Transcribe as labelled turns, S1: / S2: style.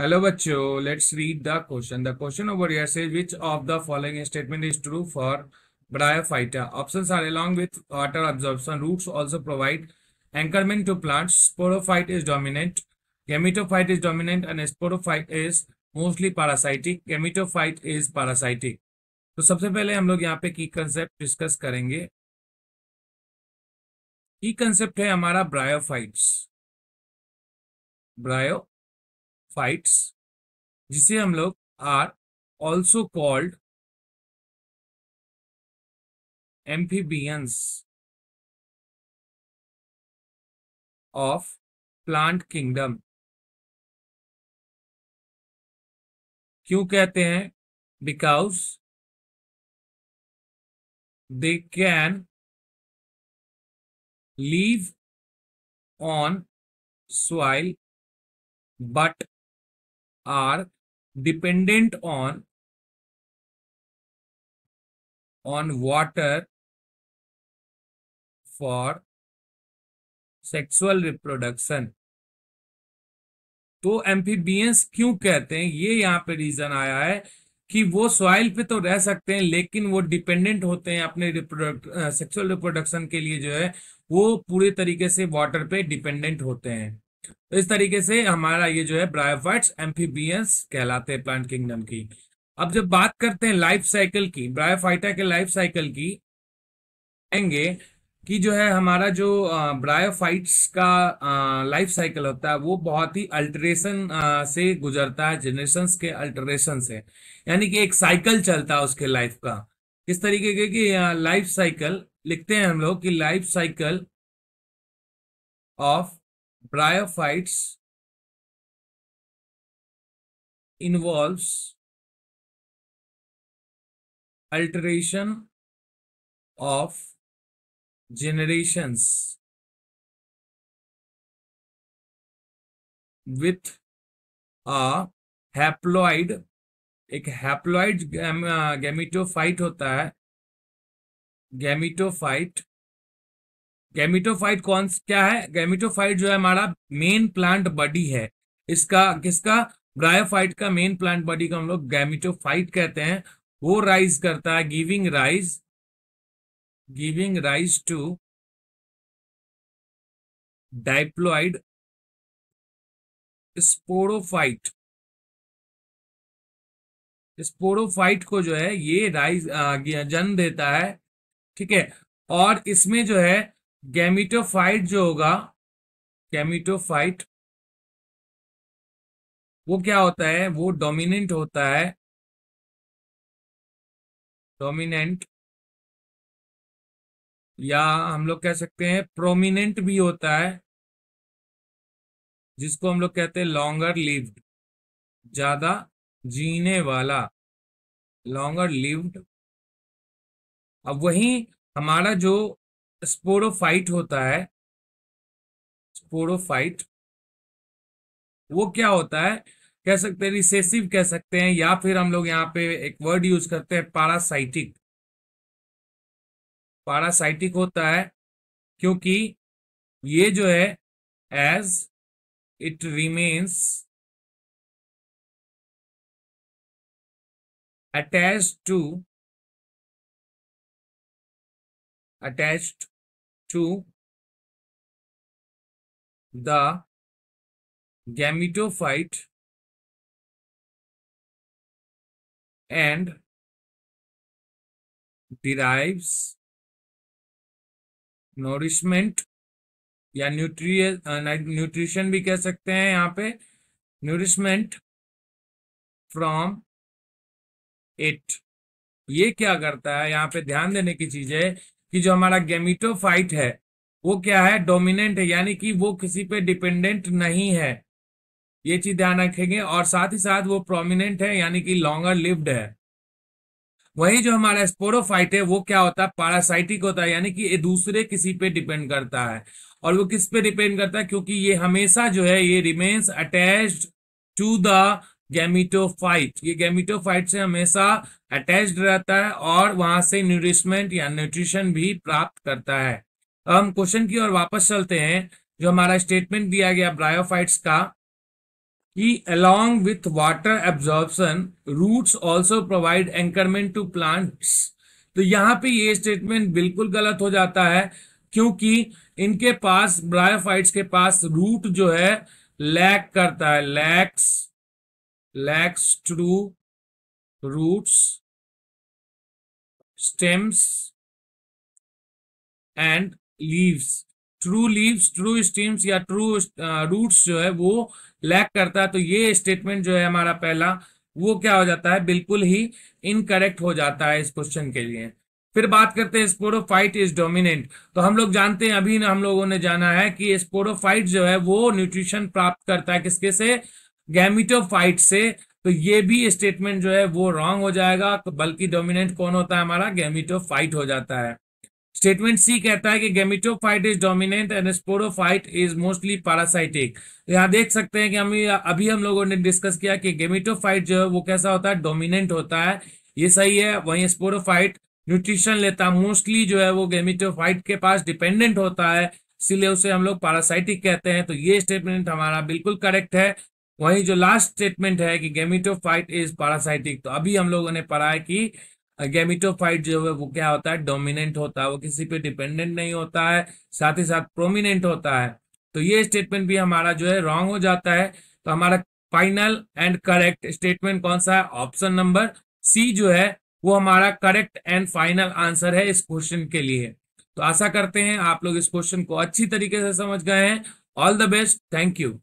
S1: hello बच्चों let's read the question the question over here से which of the following statement is true for bryophyta option are along with water absorbing roots also provide एंकरमेंट to plants sporophyte is dominant gametophyte is dominant and sporophyte is mostly parasitic gametophyte is parasitic
S2: तो सबसे पहले हम लोग यहाँ पे की concept discuss करेंगे कंसेप्ट है हमारा ब्रायोफाइट्स ब्रायो फाइट्स जिसे हम लोग are also called amphibians of plant kingdom क्यों कहते हैं because they can live on soil but are dependent on on water for sexual reproduction
S1: तो एम्फीबियंस क्यों कहते हैं ये यहां पे रीजन आया है कि वो सॉइल पे तो रह सकते हैं लेकिन वो डिपेंडेंट होते हैं अपने रिप्रोडक्ट सेक्सुअल रिप्रोडक्शन के लिए जो है वो पूरे तरीके से वाटर पे डिपेंडेंट होते हैं तो इस तरीके से हमारा ये जो है ब्रायोफाइट्स एम्फीबियंस कहलाते हैं प्लांट किंगडम की अब जब बात करते हैं लाइफ साइकिल की ब्रायोफाइटा के लाइफ साइकिल की कहेंगे कि जो है हमारा जो ब्रायोफाइट्स का लाइफ साइकिल होता है वो बहुत ही अल्टरेशन से गुजरता है जनरेशन के अल्टरेशन से यानी कि एक साइकिल चलता है उसके लाइफ का किस तरीके के कि लाइफ साइकिल लिखते हैं हम लोग कि life cycle
S2: of bryophytes involves alteration of generations with a haploid एक हैप्लॉइड गैमिटोफाइट होता है गैमिटोफाइट
S1: गैमिटोफाइट कौन क्या है गैमिटोफाइट जो है हमारा मेन प्लांट बॉडी है इसका किसका ब्रायोफाइट का मेन प्लांट बॉडी का हम लोग गैमिटोफाइट कहते हैं वो
S2: राइज करता है giving rise giving rise to diploid sporophyte sporophyte को जो है
S1: ये राइज जन्म देता है ठीक है और इसमें जो है
S2: गैमिटोफाइट जो होगा गैमिटोफाइट वो क्या होता है वो डोमिनेंट होता है डोमिनेंट या हम लोग कह सकते हैं प्रोमिनेंट भी होता है जिसको हम लोग कहते हैं लॉन्गर लिव्ड ज्यादा जीने वाला लॉन्गर लिव्ड अब वही हमारा जो स्पोरोफाइट होता है स्पोरोफाइट वो
S1: क्या होता है कह सकते हैं रिसेसिव कह सकते हैं या फिर हम लोग यहाँ पे एक वर्ड यूज करते हैं
S2: पारासाइटिक पारासाइटिक होता है क्योंकि ये जो है as it remains attach to attached to the gametophyte and derives nourishment या न्यूट्रिय न्यूट्रिशन भी कह सकते हैं यहाँ पे न्यूरिशमेंट फ्रॉम इट ये क्या करता है यहाँ पे ध्यान देने की चीज है कि जो हमारा गेमिटोफाइट है
S1: वो क्या है डोमिनेंट है यानी कि वो किसी पे डिपेंडेंट नहीं है ये चीज ध्यान रखेंगे और साथ ही साथ वो प्रोमिनेंट है यानी कि लॉन्गर लिव्ड है वही जो हमारा स्पोरोफाइट है वो क्या होता है पारासाइटिक होता है यानी कि ये दूसरे किसी पे डिपेंड करता है और वो किस पे डिपेंड करता है क्योंकि ये हमेशा जो है ये remains attach to the gametophyte ये गैमिटोफाइट से हमेशा अटैच रहता है और वहां से न्यूरिशमेंट या न्यूट्रिशन भी प्राप्त करता है अब हम क्वेश्चन की ओर वापस चलते हैं जो हमारा स्टेटमेंट दिया गया ब्रायोफाइट्स का कि along with water absorbing roots also provide एंकरमेंट टू प्लांट्स तो यहाँ पे ये स्टेटमेंट बिल्कुल गलत हो जाता है क्योंकि इनके पास ब्रायोफाइट्स के पास रूट जो है लैक करता है
S2: lacks lacks true roots, stems, and leaves
S1: true leaves true stems या ट्रू रूट्स जो है वो लैक करता है तो ये स्टेटमेंट जो है हमारा पहला वो क्या हो जाता है बिल्कुल ही इनकरेक्ट हो जाता है इस क्वेश्चन के लिए फिर बात करते हैं स्पोरोफाइट इज डोमिनेंट तो हम लोग जानते हैं अभी हम लोगों ने जाना है कि स्पोरोफाइट जो है वो न्यूट्रिशन प्राप्त करता है किसके से गैमिटोफाइट से तो ये भी स्टेटमेंट जो है वो रॉन्ग हो जाएगा तो बल्कि डोमिनेंट कौन होता है हमारा गैमिटोफाइट हो जाता है स्टेटमेंट सी कहता है कि gametophyte is dominant and sporophyte is mostly parasitic तो यहाँ देख सकते हैं कि हम अभी हम लोगों ने डिस्कस किया कि गैमिटोफाइट जो है वो कैसा होता है डोमिनेंट होता है ये सही है वहीं स्पोरोफाइट न्यूट्रिशन लेता मोस्टली जो है वो गेमिटोफाइट के पास डिपेंडेंट होता है इसीलिए उसे हम लोग पैरासाइटिक कहते हैं तो ये स्टेटमेंट हमारा बिल्कुल करेक्ट है वही जो लास्ट स्टेटमेंट है कि गेमिटोफाइट इज पारासाइटिक तो अभी हम लोगों ने पढ़ा है कि गेमिटोफाइट जो है वो क्या होता है डोमिनेंट होता है वो किसी पे डिपेंडेंट नहीं होता है साथ ही साथ प्रोमिनेंट होता है तो ये स्टेटमेंट भी हमारा जो है रॉन्ग हो जाता है तो हमारा फाइनल एंड करेक्ट स्टेटमेंट कौन सा है ऑप्शन नंबर सी जो है वो हमारा करेक्ट एंड फाइनल आंसर है इस क्वेश्चन के लिए तो आशा करते हैं आप लोग इस क्वेश्चन
S2: को अच्छी तरीके से समझ गए हैं all the best thank you